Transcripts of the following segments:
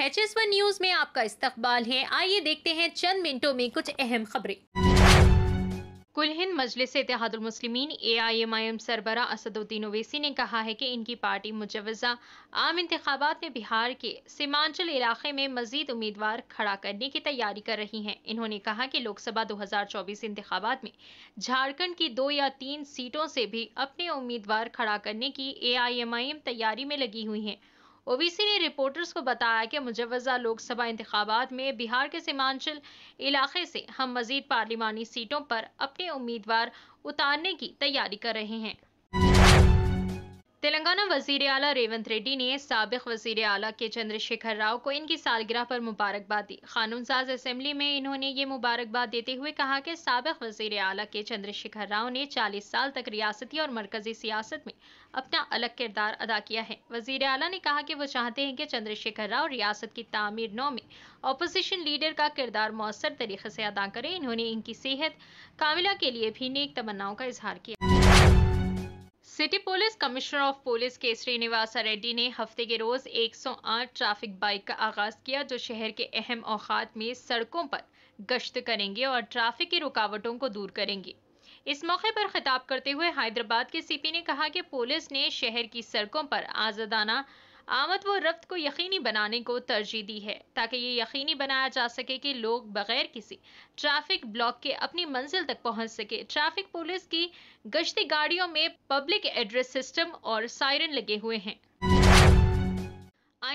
H S one news में आपका इस्तकबाल है आइए देखते हैं चंद मिनटों में कुछ अहम खबरें Kul Hind Majlis Ittehadul Muslimeen A I M I M सरबरा असदुद्दीन ओवैसी ने कहा है कि इनकी पार्टी मुजवजा आम इंतबात में बिहार के सीमांचल इलाके में मजीद उम्मीदवार खड़ा करने की तैयारी कर रही हैं इन्होंने कहा कि लोकसभा 2024 इंतबात में झारखंड की दो या तीन सीटों से भी अपने उम्मीदवार खड़ा करने की ए आई एम आई एम तैयारी में लगी हुई है ओबीसी ने रिपोर्टर्स को बताया कि मुजवजा लोकसभा इंतबात में बिहार के सीमांचल इलाके से हम मजीद पार्लिमानी सीटों पर अपने उम्मीदवार उतारने की तैयारी कर रहे हैं तेलंगाना वजीर अला रेवंत रेड्डी ने सबक वजीर अला के चंद्रशेखर राव को इनकी सालगिरह पर मुबारकबाद दी कानून साज असम्बली में इन्होंने ये मुबारकबाद देते हुए कहा कि सबक वजीर अला के चंद्रशेखर राव ने 40 साल तक रियासती और मरकजी सियासत में अपना अलग किरदार अदा किया है वजीर अला ने कहा कि वो चाहते हैं कि चंद्रशेखर राव रियासत की तमीर नौ में अपोजिशन लीडर का किरदार मौसर तरीके से अदा करें इन्होंने इनकी सेहत कामिला के लिए भी नेक तमन्नाओं का इजहार किया city police commissioner of police K Srinivas Reddy ने हफ्ते के रोज 108 ट्रैफिक बाइक का आगाज किया जो शहर के अहम औकात में सड़कों पर गश्त करेंगे और ट्रैफिक की रुकावटों को दूर करेंगे इस मौके पर खिताब करते हुए हैदराबाद के सीपी ने कहा कि पुलिस ने शहर की सड़कों पर आजादाना आमद व रफ्त को यकीनी बनाने को तरजीह दी है ताकि ये यकीनी बनाया जा सके कि लोग बगैर किसी ट्रैफिक ब्लॉक के अपनी मंजिल तक पहुंच सके ट्रैफिक पुलिस की गश्ती गाड़ियों में पब्लिक एड्रेस सिस्टम और सायरन लगे हुए हैं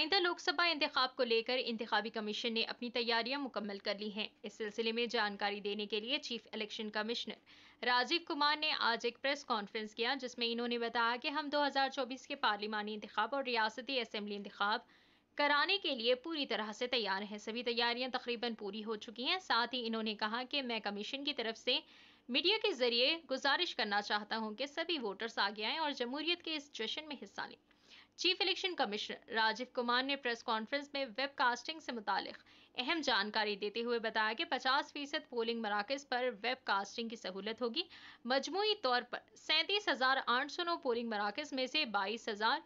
आइंदा लोकसभा इंतखाब को लेकर इंतबी कमीशन ने अपनी तैयारियां मुकम्मल कर ली हैं इस सिलसिले में जानकारी देने के लिए chief election commissioner Rajiv Kumar ने आज एक प्रेस कॉन्फ्रेंस किया जिसमें इन्होंने बताया कि हम 2024 के पार्लिमानी इंतब और रियासती असम्बली इंतब कराने के लिए पूरी तरह से तैयार हैं सभी तैयारियां तकरीबन पूरी हो चुकी हैं साथ ही इन्होंने कहा कि मैं कमीशन की तरफ से मीडिया के जरिए गुजारिश करना चाहता हूं कि सभी वोटर्स आगे आए और जमहूरियत के इस जश्न में हिस्सा लें chief election commissioner Rajiv Kumar ने प्रेस कॉन्फ्रेंस में वेबकास्टिंग से मुतालिक अहम जानकारी देते हुए बताया कि 50 फीसद पोलिंग मराकज पर वेबकास्टिंग की सहूलत होगी मजमू तौर पर सैंतीस हज़ार आठ सौ नौ पोलिंग मराकज में से बाईस हज़ार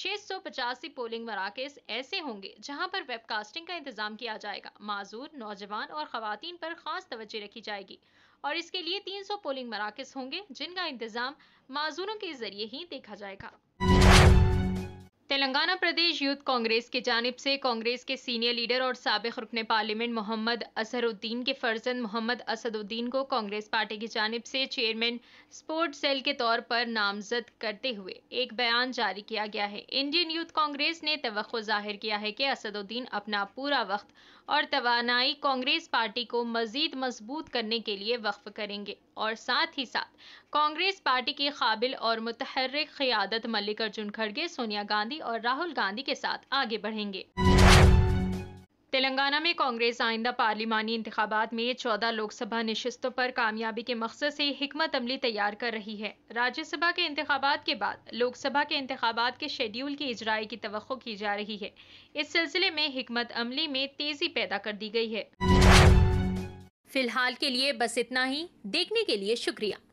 छह सौ पचासी पोलिंग मराकज ऐसे होंगे जहां पर वेबकास्टिंग का इंतजाम किया जाएगा माजूर नौजवान और खातन पर खास तवज्जो रखी जाएगी और इसके लिए तीन सौ पोलिंग मराकज होंगे जिनका इंतजाम माजूरों के जरिए ही देखा जाएगा तेलंगाना प्रदेश यूथ कांग्रेस की जानब से कांग्रेस के सीनियर लीडर और सबक रुकन पार्लियामेंट मोहम्मद असरुद्दीन के फर्जन मोहम्मद असदुद्दीन को कांग्रेस पार्टी की जानब से चेयरमैन स्पोर्ट सेल के तौर पर नामजद करते हुए एक बयान जारी किया गया है इंडियन यूथ कांग्रेस ने तो जाहिर किया है कि असदुद्दीन अपना पूरा वक्त और तोानाई कांग्रेस पार्टी को मजीद मजबूत करने के लिए वक्फ करेंगे और साथ ही साथ कांग्रेस पार्टी की काबिल और मुतहरक क्यादत मल्लिकार्जुन खड़गे सोनिया गांधी और राहुल गांधी के साथ आगे बढ़ेंगे तेलंगाना में कांग्रेस आइंदा पार्लिमानी इंतबात में 14 लोकसभा नशस्तों पर कामयाबी के मकसद से हमत अमली तैयार कर रही है राज्यसभा के इंतबात के बाद लोकसभा के इंतबात के शेड्यूल की इजराई की तो की जा रही है इस सिलसिले में हमत अमली में तेजी पैदा कर दी गई है फिलहाल के लिए बस इतना ही देखने के लिए शुक्रिया